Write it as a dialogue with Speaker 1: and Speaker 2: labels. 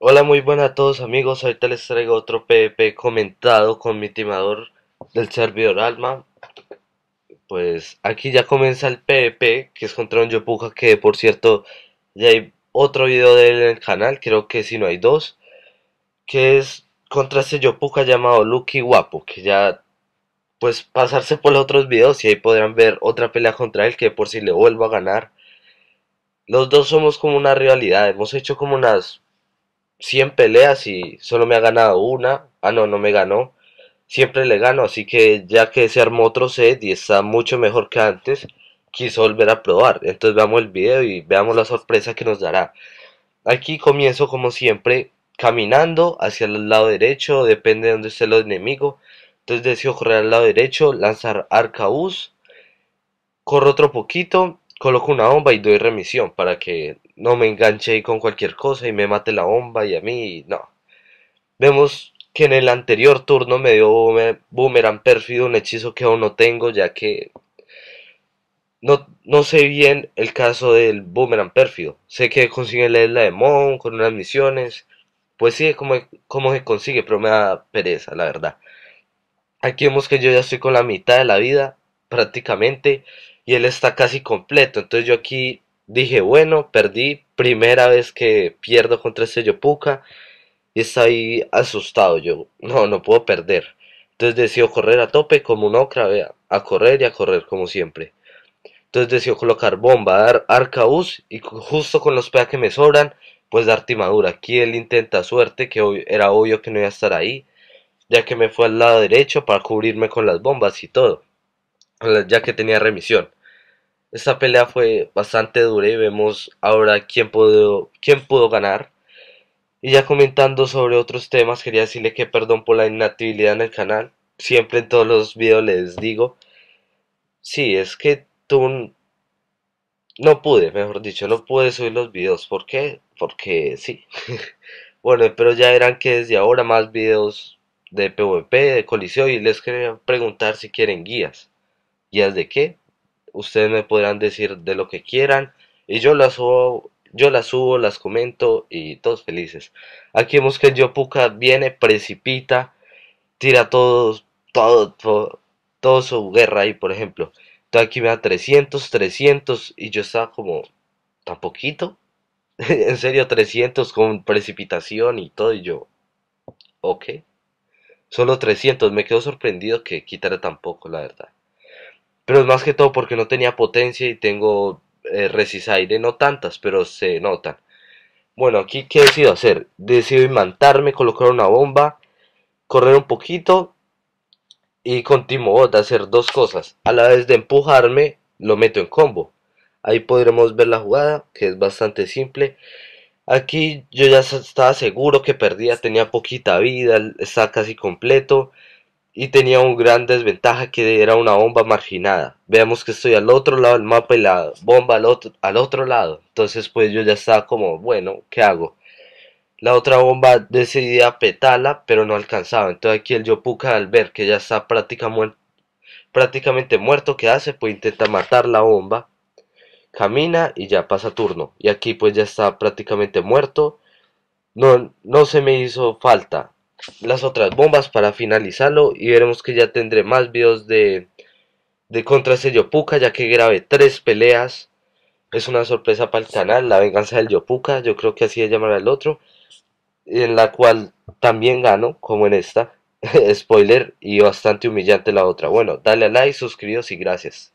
Speaker 1: Hola, muy buenas a todos amigos. Ahorita les traigo otro PvP comentado con mi timador del servidor Alma. Pues aquí ya comienza el PvP, que es contra un Yopuja que por cierto ya hay otro video de él en el canal, creo que si no hay dos, que es contra ese Yopuja llamado Lucky Guapo, que ya pues pasarse por los otros videos y ahí podrán ver otra pelea contra él que por si le vuelvo a ganar. Los dos somos como una rivalidad, hemos hecho como unas 100 peleas y solo me ha ganado una. Ah, no, no me ganó. Siempre le gano, así que ya que se armó otro set y está mucho mejor que antes, quiso volver a probar. Entonces veamos el video y veamos la sorpresa que nos dará. Aquí comienzo como siempre caminando hacia el lado derecho, depende de donde esté el enemigo. Entonces decido correr al lado derecho, lanzar arcaús, corro otro poquito, coloco una bomba y doy remisión para que no me enganché con cualquier cosa y me mate la bomba y a mí, no. Vemos que en el anterior turno me dio Boomerang Pérfido, un hechizo que aún no tengo, ya que no, no sé bien el caso del Boomerang Pérfido. Sé que consigue la isla de Mon con unas misiones. Pues sí, es como, como se consigue, pero me da pereza, la verdad. Aquí vemos que yo ya estoy con la mitad de la vida, prácticamente, y él está casi completo. Entonces yo aquí dije, bueno, perdí, primera vez que pierdo contra este Yopuka y está ahí asustado yo, no, no puedo perder. Entonces decido correr a tope como un ocra, a correr y a correr como siempre. Entonces decido colocar bomba, dar arcaús y justo con los pedazos que me sobran, pues dar timadura. Aquí él intenta suerte, que era obvio que no iba a estar ahí, ya que me fue al lado derecho para cubrirme con las bombas y todo, ya que tenía remisión. Esta pelea fue bastante dura y vemos ahora quién pudo, quién pudo ganar. Y ya comentando sobre otros temas, quería decirle que perdón por la inactividad en el canal. Siempre en todos los videos les digo. Sí, es que tú... No pude, mejor dicho, no pude subir los videos. ¿Por qué? Porque sí. bueno, pero ya eran que desde ahora más videos de PvP, de coliseo. Y les quería preguntar si quieren guías. ¿Guías de qué? ustedes me podrán decir de lo que quieran y yo las subo, yo las subo, las comento y todos felices. Aquí vemos que el Yopuka viene, precipita, tira todos, todo, todo, su guerra ahí, por ejemplo. Entonces aquí me da 300, 300 y yo estaba como, tan poquito. en serio, 300 con precipitación y todo y yo, ok. Solo 300, me quedo sorprendido que quitara tan poco, la verdad. Pero es más que todo porque no tenía potencia y tengo eh, aire no tantas, pero se notan. Bueno, aquí qué decido hacer. Decido imantarme, colocar una bomba, correr un poquito y continuo de hacer dos cosas. A la vez de empujarme, lo meto en combo. Ahí podremos ver la jugada, que es bastante simple. Aquí yo ya estaba seguro que perdía, tenía poquita vida, está casi completo y tenía un gran desventaja que era una bomba marginada. Veamos que estoy al otro lado del mapa y la bomba al otro, al otro lado. Entonces pues yo ya estaba como, bueno, ¿qué hago? La otra bomba decidía petarla, pero no alcanzaba. Entonces aquí el Yopuka al ver que ya está prácticamente, muerto, ¿qué hace? Pues intenta matar la bomba. Camina y ya pasa turno. Y aquí pues ya está prácticamente muerto. No, no se me hizo falta las otras bombas para finalizarlo y veremos que ya tendré más videos de, de contra ese Yopuka. ya que grabé tres peleas es una sorpresa para el canal, la venganza del Yopuka, yo creo que así de llamará el otro, en la cual también gano, como en esta, spoiler, y bastante humillante la otra. Bueno, dale a like, suscribiros y gracias.